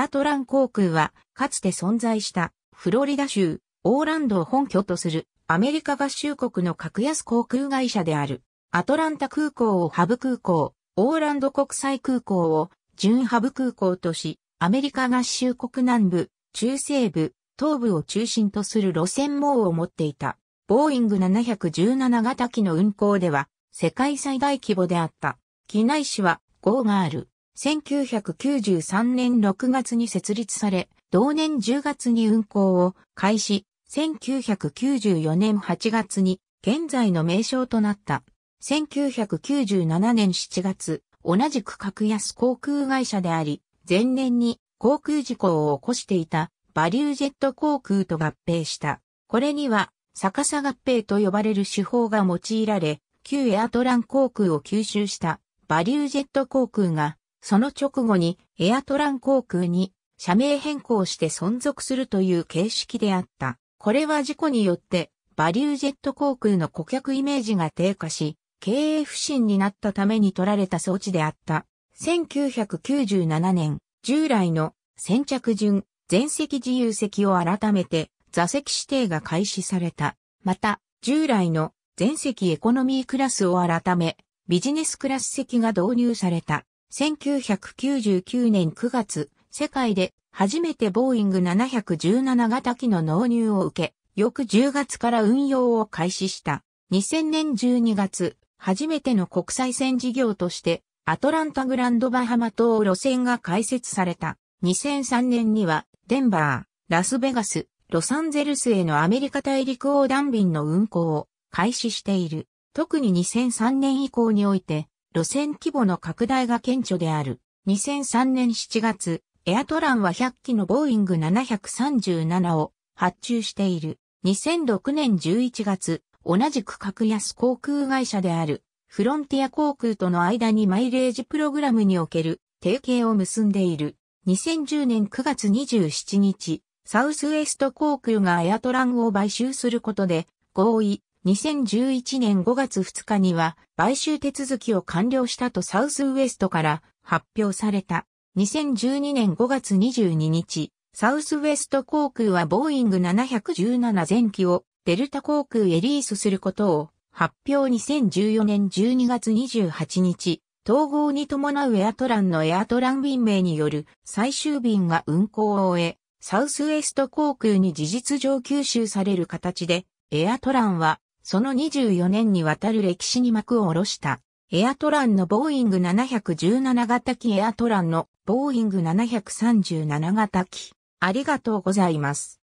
アトラン航空は、かつて存在したフロリダ州、オーランドを本拠とするアメリカ合衆国の格安航空会社である。アトランタ空港をハブ空港、オーランド国際空港を準ハブ空港とし、アメリカ合衆国南部、中西部、東部を中心とする路線網を持っていた。ボーイング717型機の運航では、世界最大規模であった。機内紙は、号がある。1993年6月に設立され、同年10月に運行を開始、1994年8月に現在の名称となった。1997年7月、同じく格安航空会社であり、前年に航空事故を起こしていたバリュージェット航空と合併した。これには逆さ合併と呼ばれる手法が用いられ、旧エアトラン航空を吸収したバリュージェット航空がその直後にエアトラン航空に社名変更して存続するという形式であった。これは事故によってバリュージェット航空の顧客イメージが低下し、経営不振になったために取られた措置であった。1997年、従来の先着順、全席自由席を改めて座席指定が開始された。また、従来の全席エコノミークラスを改め、ビジネスクラス席が導入された。1999年9月、世界で初めてボーイング717型機の納入を受け、翌10月から運用を開始した。2000年12月、初めての国際線事業として、アトランタグランドバハマ島路線が開設された。2003年には、デンバー、ラスベガス、ロサンゼルスへのアメリカ大陸横断便の運行を開始している。特に2003年以降において、路線規模の拡大が顕著である。2003年7月、エアトランは100機のボーイング737を発注している。2006年11月、同じく格安航空会社である、フロンティア航空との間にマイレージプログラムにおける提携を結んでいる。2010年9月27日、サウスウエスト航空がエアトランを買収することで合意、2011年5月2日には買収手続きを完了したとサウスウエストから発表された。2012年5月22日、サウスウエスト航空はボーイング717前期をデルタ航空へリースすることを発表2014年12月28日、統合に伴うエアトランのエアトラン便名による最終便が運航を終え、サウスウエスト航空に事実上吸収される形で、エアトランはその24年にわたる歴史に幕を下ろした。エアトランのボーイング717型機エアトランのボーイング737型機。ありがとうございます。